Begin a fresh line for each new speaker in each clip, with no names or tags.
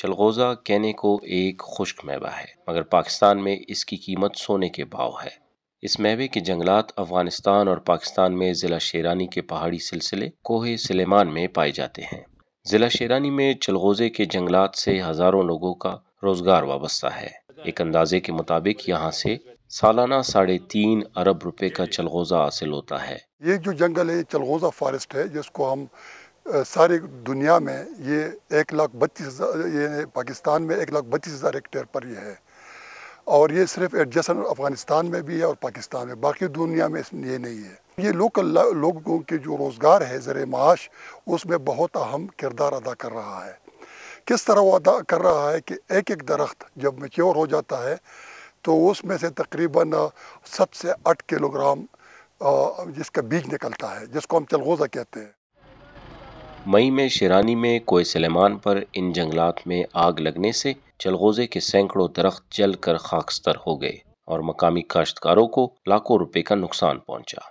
چلغوزہ کو ایک خشک میوہ ہے مگر پاکستان میں اس کی قیمت سونے کے کے باؤ ہے اس میوے جنگلات افغانستان اور پاکستان میں ضلع شیرانی کے پہاڑی سلسلے کوہ سلیمان میں پائے جاتے ہیں ضلع شیرانی میں چلغوزے کے جنگلات سے ہزاروں لوگوں کا روزگار وابستہ ہے ایک اندازے کے مطابق یہاں سے سالانہ ساڑھے تین ارب روپے کا چلغوزہ حاصل ہوتا ہے
یہ جو جنگل ہے یہ چلغوزہ فارسٹ ہے جس کو ہم ساری دنیا میں یہ ایک لاکھ بتیس ہزار یہ پاکستان میں ایک لاکھ بتیس ہزار ہیکٹیئر پر یہ ہے اور یہ صرف ایڈجسن افغانستان میں بھی ہے اور پاکستان میں باقی دنیا میں اس یہ نہیں ہے یہ لوکل لوگوں کے جو روزگار ہے زر معاش اس میں بہت اہم کردار ادا کر رہا ہے کس طرح وہ ادا کر رہا ہے کہ ایک ایک درخت جب میچور ہو جاتا ہے تو اس میں سے تقریباً سب سے آٹھ کلو گرام جس کا بیج نکلتا ہے جس کو ہم چلغوزہ کہتے ہیں
مئی میں شیرانی میں کوئے سلیمان پر ان جنگلات میں آگ لگنے سے چلغوزے کے سینکڑوں درخت چل کر خاکستر ہو گئے اور مقامی کاشتکاروں کو لاکھوں روپے کا نقصان پہنچا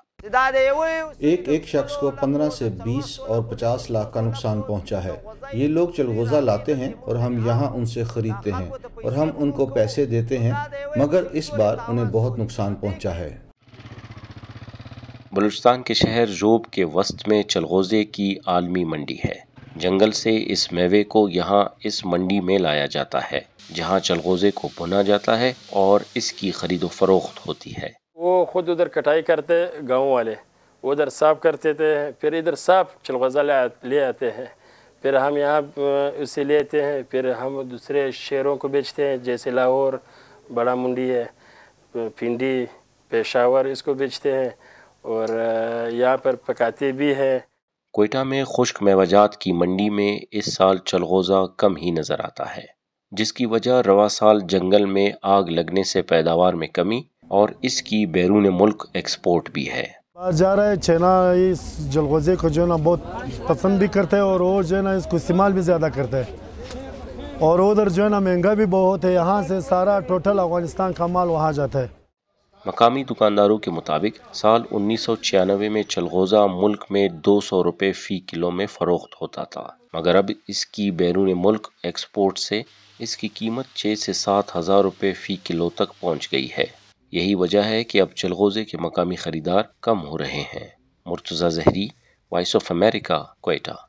ایک ایک شخص کو پندرہ سے بیس اور پچاس لاکھ کا نقصان پہنچا ہے یہ لوگ چلغوزہ لاتے ہیں اور ہم یہاں ان سے خریدتے ہیں اور ہم ان کو پیسے دیتے ہیں مگر اس بار انہیں بہت نقصان پہنچا ہے بلوچستان کے شہر زوب کے وسط میں چلغوزے کی عالمی منڈی ہے جنگل سے اس میوے کو یہاں اس منڈی میں لایا جاتا ہے جہاں چلغوزے کو بنا جاتا ہے اور اس کی خرید و فروخت ہوتی ہے
وہ خود ادھر کٹائی کرتے گاؤں والے ادھر صاف کرتے تھے پھر ادھر صاف چلغوزہ لے آتے ہیں پھر ہم یہاں اسے لیتے ہیں پھر ہم دوسرے شہروں کو بیچتے ہیں جیسے لاہور بڑا منڈی ہے پنڈی پیشاور اس کو بیچتے ہیں اور یہاں پر پکاتے بھی ہے
کوئٹہ میں خشک میوجات کی منڈی میں اس سال چلغوزہ کم ہی نظر آتا ہے جس کی وجہ روا سال جنگل میں آگ لگنے سے پیداوار میں کمی اور اس کی بیرون ملک ایکسپورٹ بھی ہے
جا رہا ہے چینا اس جلغوزے کو جو ہے نا بہت پسند بھی کرتا ہے اور وہ جو ہے نا اس کو استعمال بھی زیادہ کرتا ہے اور ادھر جو ہے نا مہنگا بھی بہت ہے یہاں سے سارا ٹوٹل افغانستان کا مال وہاں جاتا ہے
مقامی دکانداروں کے مطابق سال انیس سو چھیانوے میں چلغوزہ ملک میں دو سو فی کلو میں فروخت ہوتا تھا مگر اب اس کی بیرون ملک ایکسپورٹ سے اس کی قیمت چھ سے سات ہزار روپے فی کلو تک پہنچ گئی ہے یہی وجہ ہے کہ اب چلغوزے کے مقامی خریدار کم ہو رہے ہیں Murtaza Zehri voice of America Quetta